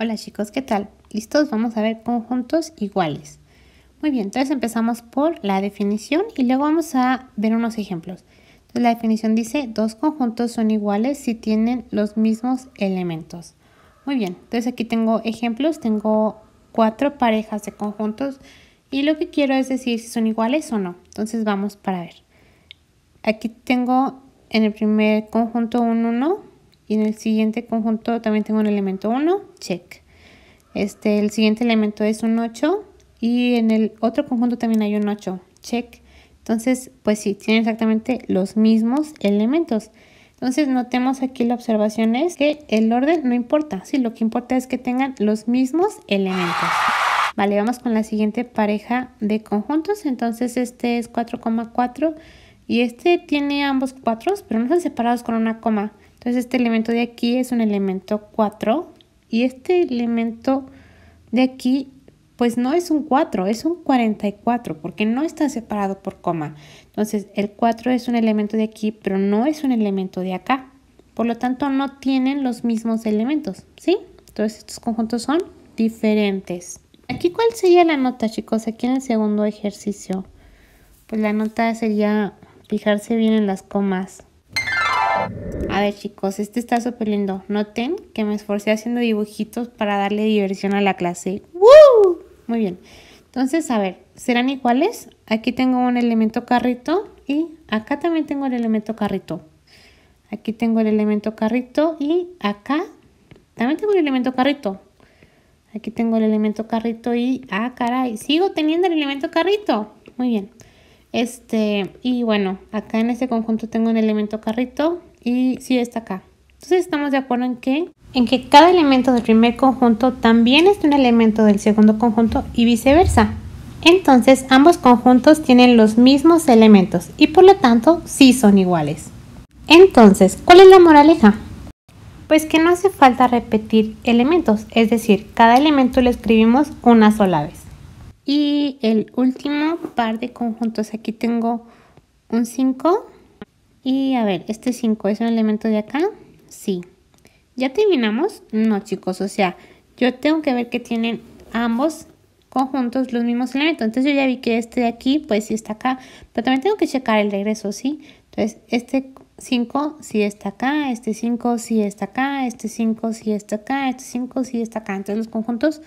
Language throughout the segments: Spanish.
Hola chicos, ¿qué tal? ¿Listos? Vamos a ver conjuntos iguales. Muy bien, entonces empezamos por la definición y luego vamos a ver unos ejemplos. Entonces la definición dice, dos conjuntos son iguales si tienen los mismos elementos. Muy bien, entonces aquí tengo ejemplos, tengo cuatro parejas de conjuntos y lo que quiero es decir si son iguales o no. Entonces vamos para ver. Aquí tengo en el primer conjunto un 1, y en el siguiente conjunto también tengo un elemento 1, check. Este, el siguiente elemento es un 8 y en el otro conjunto también hay un 8, check. Entonces, pues sí, tienen exactamente los mismos elementos. Entonces, notemos aquí la observación es que el orden no importa. Sí, lo que importa es que tengan los mismos elementos. Vale, vamos con la siguiente pareja de conjuntos. Entonces, este es 4,4 y este tiene ambos 4, pero no están separados con una coma. Entonces este elemento de aquí es un elemento 4 y este elemento de aquí pues no es un 4, es un 44 porque no está separado por coma. Entonces el 4 es un elemento de aquí pero no es un elemento de acá. Por lo tanto no tienen los mismos elementos, ¿sí? Entonces estos conjuntos son diferentes. Aquí cuál sería la nota chicos, aquí en el segundo ejercicio. Pues la nota sería fijarse bien en las comas. A ver chicos, este está súper lindo. Noten que me esforcé haciendo dibujitos para darle diversión a la clase. ¡Woo! Muy bien. Entonces, a ver, ¿serán iguales? Aquí tengo un elemento carrito y acá también tengo el elemento carrito. Aquí tengo el elemento carrito y acá también tengo el elemento carrito. Aquí tengo el elemento carrito y, ah, caray, sigo teniendo el elemento carrito. Muy bien. Este, y bueno, acá en este conjunto tengo un elemento carrito y sí está acá. Entonces estamos de acuerdo en que, en que cada elemento del primer conjunto también es un elemento del segundo conjunto y viceversa. Entonces ambos conjuntos tienen los mismos elementos y por lo tanto sí son iguales. Entonces, ¿cuál es la moraleja? Pues que no hace falta repetir elementos, es decir, cada elemento lo escribimos una sola vez. Y el último par de conjuntos, aquí tengo un 5 y a ver, este 5 es un elemento de acá. Sí. ¿Ya terminamos? No, chicos. O sea, yo tengo que ver que tienen ambos conjuntos los mismos elementos. Entonces yo ya vi que este de aquí, pues sí está acá. Pero también tengo que checar el regreso, ¿sí? Entonces, este 5 sí está acá, este 5 sí está acá, este 5 sí está acá, este 5 sí está acá. Entonces los conjuntos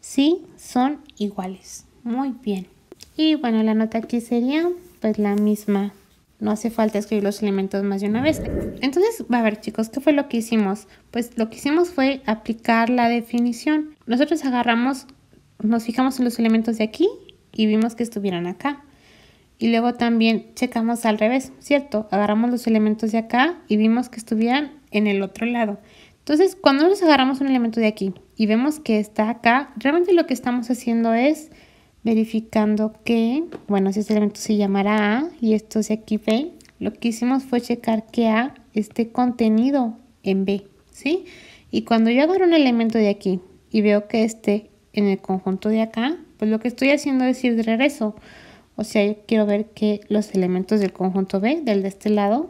sí son iguales. Muy bien. Y bueno, la nota aquí sería pues la misma no hace falta escribir los elementos más de una vez. Entonces, a ver chicos, ¿qué fue lo que hicimos? Pues lo que hicimos fue aplicar la definición. Nosotros agarramos, nos fijamos en los elementos de aquí y vimos que estuvieran acá. Y luego también checamos al revés, ¿cierto? Agarramos los elementos de acá y vimos que estuvieran en el otro lado. Entonces, cuando nos agarramos un elemento de aquí y vemos que está acá, realmente lo que estamos haciendo es verificando que, bueno, si este elemento se llamará A y esto de aquí B, lo que hicimos fue checar que A esté contenido en B, ¿sí? Y cuando yo agarro un elemento de aquí y veo que esté en el conjunto de acá, pues lo que estoy haciendo es ir de regreso. O sea, yo quiero ver que los elementos del conjunto B, del de este lado,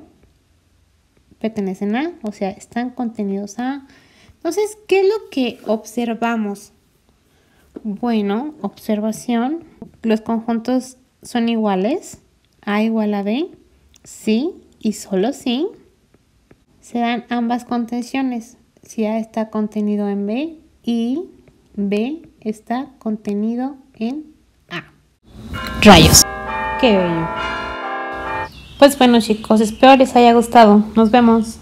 pertenecen a, o sea, están contenidos a. Entonces, ¿qué es lo que observamos? Bueno, observación. Los conjuntos son iguales. A igual a B. Sí y solo sí. Se dan ambas contenciones. Si A está contenido en B y B está contenido en A. Rayos. Qué bello. Pues bueno chicos, espero les haya gustado. Nos vemos.